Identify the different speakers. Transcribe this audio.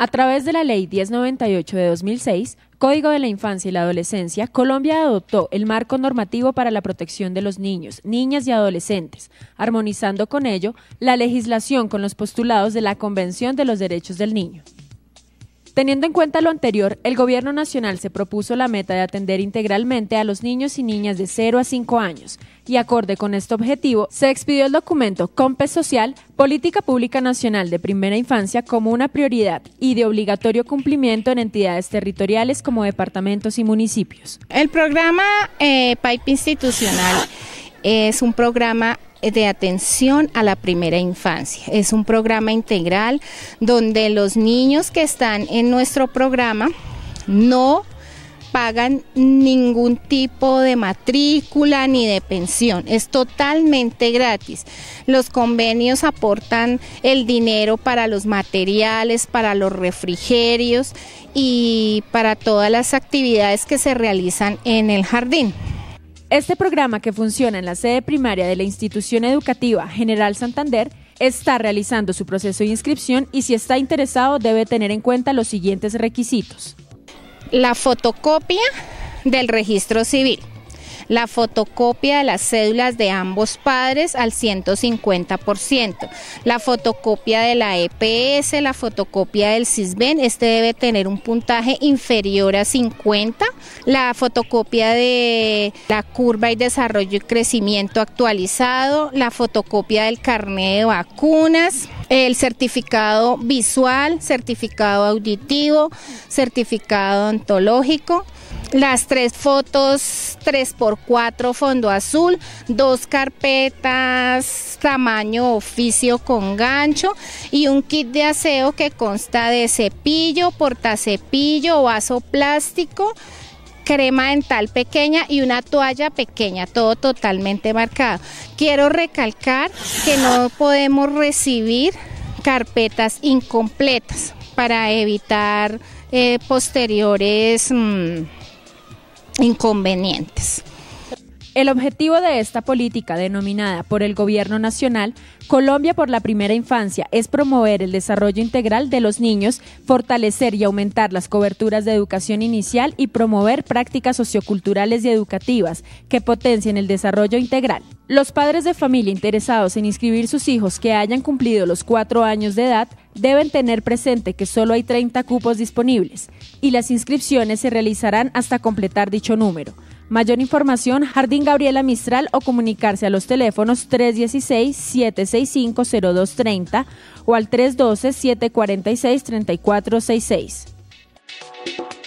Speaker 1: A través de la Ley 1098 de 2006, Código de la Infancia y la Adolescencia, Colombia adoptó el marco normativo para la protección de los niños, niñas y adolescentes, armonizando con ello la legislación con los postulados de la Convención de los Derechos del Niño. Teniendo en cuenta lo anterior, el Gobierno Nacional se propuso la meta de atender integralmente a los niños y niñas de 0 a 5 años y acorde con este objetivo, se expidió el documento COMPES Social, Política Pública Nacional de Primera Infancia como una prioridad y de obligatorio cumplimiento en entidades
Speaker 2: territoriales como departamentos y municipios. El programa eh, PIPE Institucional es un programa de atención a la primera infancia. Es un programa integral donde los niños que están en nuestro programa no pagan ningún tipo de matrícula ni de pensión. Es totalmente gratis. Los convenios aportan el dinero para los materiales, para los refrigerios y para todas las actividades que se realizan en el jardín. Este
Speaker 1: programa que funciona en la sede primaria de la institución educativa General Santander está realizando su proceso de inscripción y si está interesado debe tener en cuenta los siguientes requisitos.
Speaker 2: La fotocopia del registro civil, la fotocopia de las cédulas de ambos padres al 150%, la fotocopia de la EPS, la fotocopia del CISBEN, este debe tener un puntaje inferior a 50, la fotocopia de la curva y desarrollo y crecimiento actualizado, la fotocopia del carnet de vacunas, el certificado visual, certificado auditivo, certificado ontológico, las tres fotos 3x4 fondo azul, dos carpetas tamaño oficio con gancho y un kit de aseo que consta de cepillo, portacepillo, vaso plástico, crema dental pequeña y una toalla pequeña, todo totalmente marcado. Quiero recalcar que no podemos recibir carpetas incompletas para evitar eh, posteriores... Mm, inconvenientes. El
Speaker 1: objetivo de esta política, denominada por el Gobierno Nacional Colombia por la Primera Infancia, es promover el desarrollo integral de los niños, fortalecer y aumentar las coberturas de educación inicial y promover prácticas socioculturales y educativas que potencien el desarrollo integral. Los padres de familia interesados en inscribir sus hijos que hayan cumplido los cuatro años de edad deben tener presente que solo hay 30 cupos disponibles y las inscripciones se realizarán hasta completar dicho número. Mayor información, Jardín Gabriela Mistral o comunicarse a los teléfonos 316-765-0230 o al 312-746-3466.